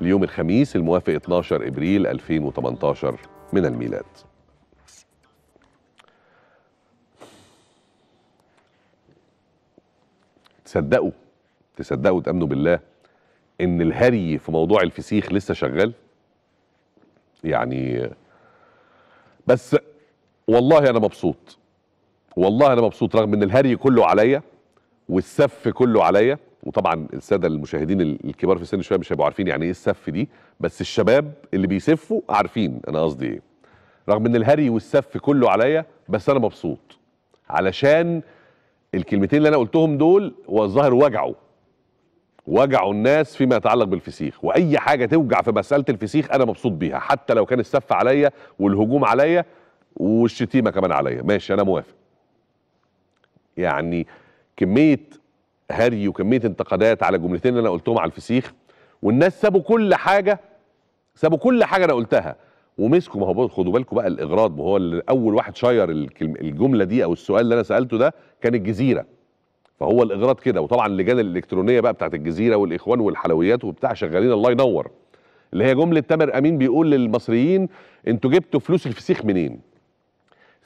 اليوم الخميس الموافق 12 ابريل 2018 من الميلاد. تصدقوا تصدقوا تامنوا بالله ان الهري في موضوع الفسيخ لسه شغال؟ يعني بس والله انا مبسوط والله انا مبسوط رغم ان الهري كله عليا والسف كله عليا وطبعا الساده المشاهدين الكبار في السن شويه مش هيبقوا عارفين يعني ايه السف دي بس الشباب اللي بيسفوا عارفين انا قصدي ايه رغم ان الهري والسف كله عليا بس انا مبسوط علشان الكلمتين اللي انا قلتهم دول والظاهر وجعوا وجعوا الناس فيما يتعلق بالفسيخ واي حاجه توجع في مساله الفسيخ انا مبسوط بيها حتى لو كان السف عليا والهجوم عليا والشتيمه كمان عليا ماشي انا موافق يعني كميه هري وكميه انتقادات على جملتين اللي انا قلتهم على الفسيخ والناس سابوا كل حاجه سابوا كل حاجه انا قلتها ومسكوا ما هو خدوا بالكم بقى الاغراض ما هو اول واحد شير الجمله دي او السؤال اللي انا سالته ده كان الجزيره فهو الاغراض كده وطبعا اللجان الالكترونيه بقى بتاعت الجزيره والاخوان والحلويات وبتاع شغالين الله ينور اللي هي جمله تامر امين بيقول للمصريين انتوا جبتوا فلوس الفسيخ منين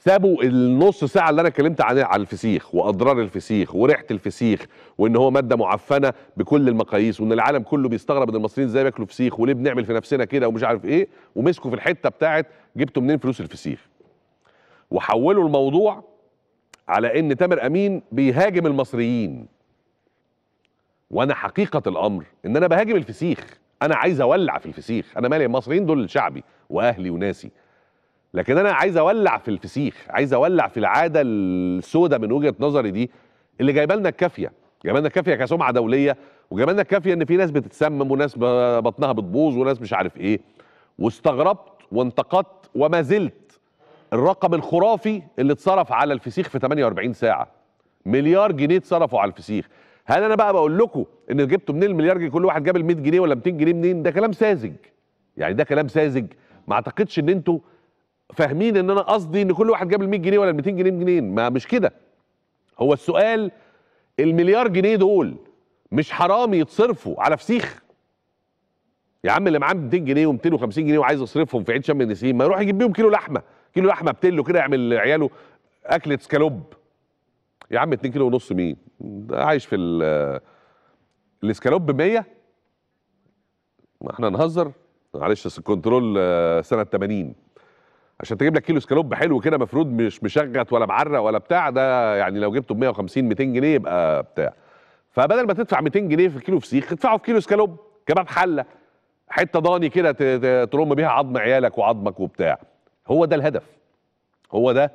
سابوا النص ساعه اللي انا اتكلمت عنها على الفسيخ واضرار الفسيخ وريحه الفسيخ وان هو ماده معفنه بكل المقاييس وان العالم كله بيستغرب ان المصريين ازاي بياكلوا فسيخ وليه بنعمل في نفسنا كده ومش عارف ايه ومسكوا في الحته بتاعت جبتوا منين فلوس الفسيخ وحولوا الموضوع على ان تامر امين بيهاجم المصريين وانا حقيقه الامر ان انا بهاجم الفسيخ انا عايز اولع في الفسيخ انا مالي المصريين دول شعبي واهلي وناسي لكن انا عايز اولع في الفسيخ عايز اولع في العاده السوداء من وجهه نظري دي اللي جايبه لنا الكافيه جايبه لنا الكافيه كسمعه دوليه وجايبه لنا الكافيه ان في ناس بتتسمم وناس بطنها بتبوظ وناس مش عارف ايه واستغربت وانتقدت وما زلت الرقم الخرافي اللي اتصرف على الفسيخ في 48 ساعه مليار جنيه اتصرفوا على الفسيخ هل انا بقى بقول لكم ان جبتوا منين المليار جنيه كل واحد جاب ال 100 جنيه ولا 200 جنيه منين ده كلام ساذج يعني ده كلام ساذج ما اعتقدش ان انتوا فاهمين ان انا قصدي ان كل واحد جاب ال 100 جنيه ولا ال 200 جنيه منين ما مش كده هو السؤال المليار جنيه دول مش حرام يتصرفوا على فسيخ يا عم اللي معاه 200 جنيه و250 جنيه وعايز يصرفهم في عيد شم النسيم ما يروح يجيب بيهم كيلو لحمه كيلو لحمه بتلو كده يعمل لعياله اكله سكالوب يا عم 2 كيلو ونص مين ده عايش في الاسكالوب ب 100 ما احنا نهزر معلش الكنترول آه، سنه 80 عشان تجيب لك كيلو سكالوب حلو كده مفروض مش مشغط ولا معرق ولا بتاع ده يعني لو جبته ب 150 200 جنيه يبقى بتاع فبدل ما تدفع 200 جنيه في كيلو فسيخ ادفعه في كيلو سكالوب كباب حله حته ضاني كده ترم بيها عظم عيالك وعظمك وبتاع هو ده الهدف هو ده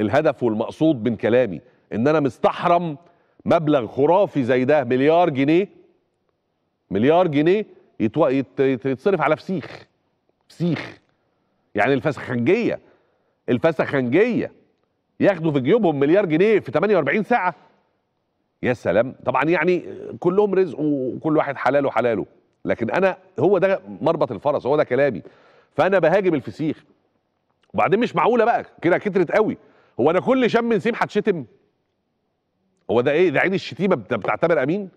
الهدف والمقصود من كلامي ان انا مستحرم مبلغ خرافي زي ده مليار جنيه مليار جنيه يتصرف على فسيخ فسيخ يعني الفسخنجيه الفسخنجيه ياخدوا في جيوبهم مليار جنيه في 48 ساعه يا سلام طبعا يعني كلهم رزق وكل واحد حلاله حلاله لكن انا هو ده مربط الفرس هو ده كلامي فانا بهاجم الفسيخ وبعدين مش معقوله بقى كده كترت قوي هو انا كل شم نسيم هتشتم هو ده ايه ده عين الشتيمه بتعتبر امين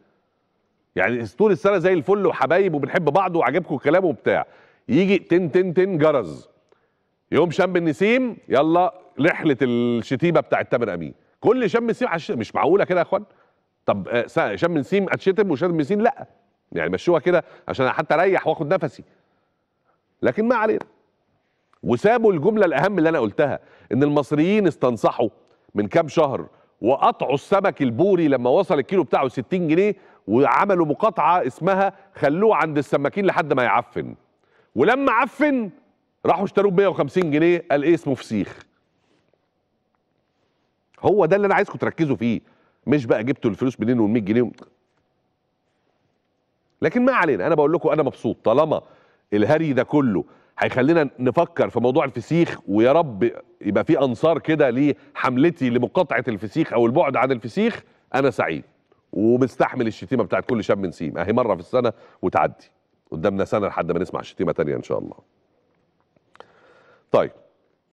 يعني طول السنه زي الفل وحبايب وبنحب بعض وعجبكم الكلام وبتاع يجي تن تن تن جرز يوم شم النسيم يلا رحله الشتيبه بتاعت تامر امين كل شم النسيم على مش معقوله كده يا اخوان طب آه، شم النسيم اتشتم وشم النسيم لا يعني مشوها كده عشان حتى اريح واخد نفسي لكن ما علينا وسابوا الجمله الاهم اللي انا قلتها ان المصريين استنصحوا من كام شهر وقطعوا السمك البوري لما وصل الكيلو بتاعه 60 جنيه وعملوا مقاطعه اسمها خلوه عند السماكين لحد ما يعفن ولما عفن راحوا اشتروه ب 150 جنيه قال ايه اسمه فسيخ هو ده اللي انا عايزكم تركزوا فيه مش بقى جبتوا الفلوس منين وال100 جنيه لكن ما علينا انا بقول لكم انا مبسوط طالما الهري ده كله هيخلينا نفكر في موضوع الفسيخ ويا رب يبقى في انصار كده لحملتي لمقاطعه الفسيخ او البعد عن الفسيخ انا سعيد ومستحمل الشتيمه بتاعت كل شاب من سيم اهي مره في السنه وتعدي قدامنا سنه لحد ما نسمع شتيمه تانية ان شاء الله طيب